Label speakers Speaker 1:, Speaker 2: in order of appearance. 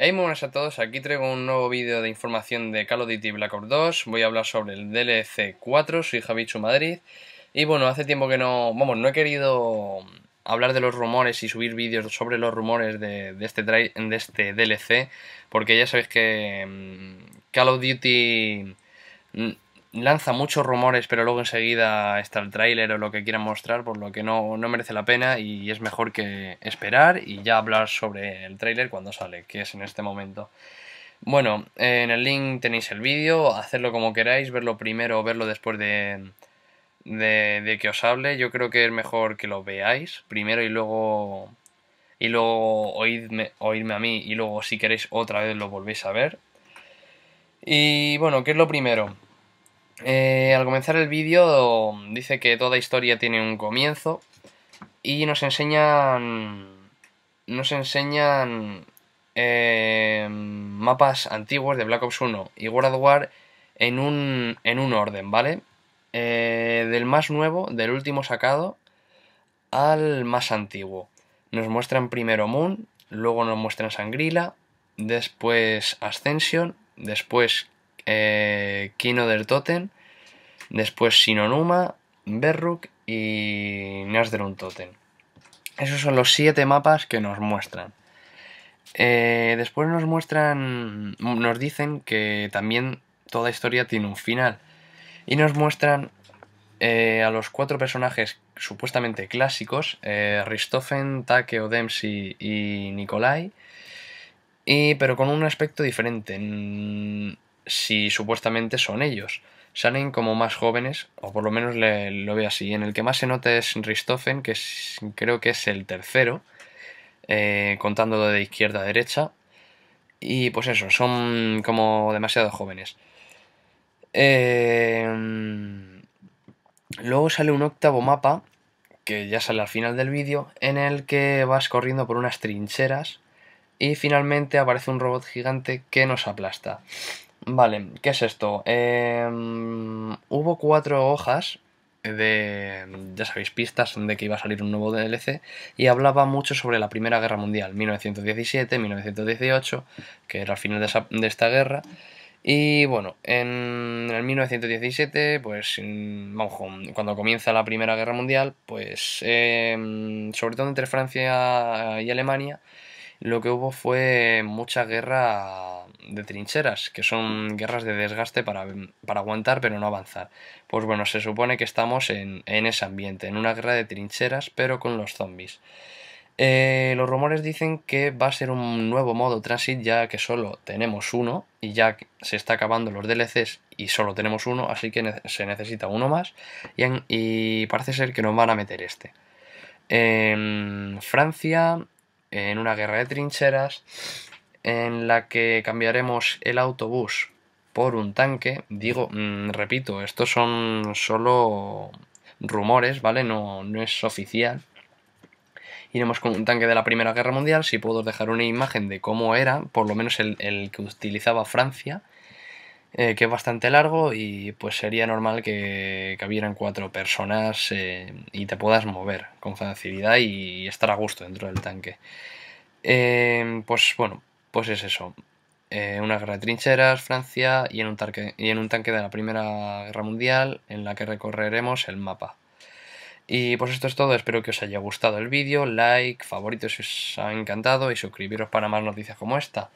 Speaker 1: Hey, muy buenas a todos, aquí traigo un nuevo vídeo de información de Call of Duty Black Ops 2, voy a hablar sobre el DLC 4, soy Javichu Madrid, y bueno, hace tiempo que no, vamos, no he querido hablar de los rumores y subir vídeos sobre los rumores de, este, de este DLC, este porque ya sabéis que mm, Call of Duty mm, lanza muchos rumores, pero luego enseguida está el tráiler o lo que quieran mostrar, por lo que no, no, merece la pena y es mejor que esperar y ya hablar sobre el tráiler cuando sale, que es en este momento. Bueno, en el link tenéis el vídeo, hacerlo como queráis, verlo primero o verlo después de, de, que os hable. Yo creo que es mejor que lo veáis primero y luego y luego oídme, oírme a mí y luego si queréis otra vez lo volvéis a ver. Y bueno, ¿qué es lo primero? Eh, al comenzar el vídeo dice que toda historia tiene un comienzo y nos enseñan nos enseñan eh, mapas antiguos de Black Ops 1 y World War en un, en orden, ¿vale? Eh, del más nuevo, del último sacado, al más antiguo. Nos muestran primero Moon, luego nos muestran Sangrila, después Ascension, después eh, Kino del Totem, después Sinonuma, Berruk y Nasderun Totem. Esos son los siete mapas que nos muestran. Eh, después nos muestran, nos dicen que también toda historia tiene un final. Y nos muestran eh, a los cuatro personajes supuestamente clásicos, eh, Takeo, Dempsey y Nikolai, y, pero con un aspecto diferente. Mm, si supuestamente son ellos. Salen como más jóvenes, o por lo menos lo veo así. En el que más se nota es Ristoffen, que creo que es el tercero, eh, contando de izquierda a derecha. Y pues eso, son como demasiado jóvenes. Em, luego sale un octavo mapa, que ya sale al final del vídeo, en el que vas corriendo por unas trincheras y finalmente aparece un robot gigante que nos aplasta. Vale, ¿qué es esto? Em, hubo cuatro hojas de, ya sabéis, pistas de que iba a salir un nuevo DLC y hablaba mucho sobre la Primera Guerra Mundial, 1917, 1918, que era el final de, esta guerra. Y bueno, en el 1917, pues cuando comienza la Primera Guerra Mundial, pues em, sobre todo entre Francia y Alemania, lo que hubo fue mucha guerra de trincheras, que son guerras de desgaste para, aguantar pero no avanzar. Pues bueno, se supone que estamos en, ese ambiente, en una guerra de trincheras pero con los zombies. Eh, los rumores dicen que va a ser un nuevo modo transit ya que solo tenemos uno y ya se está acabando los DLCs y solo tenemos uno, así que se necesita uno más y, y, parece ser que nos van a meter este. En em, Francia, en una guerra de trincheras, en la que cambiaremos el autobús por un tanque. Digo, mm, repito, estos son solo rumores, ¿vale? No, no es oficial. Iremos con un tanque de la Primera Guerra Mundial. Si puedo dejar una imagen de cómo era, por lo menos el, que utilizaba Francia, eh, que es bastante largo y pues sería normal que cabieran cuatro personas eh, y te puedas mover con facilidad y estar a gusto dentro del tanque. Eh, pues bueno, pues es eso. Eh, una guerra de trincheras, Francia y en, un y en un tanque de la Primera Guerra Mundial en la que recorreremos el mapa. Y pues esto es todo, espero que os haya gustado el vídeo, like, favoritos si os ha encantado y suscribiros para más noticias como esta.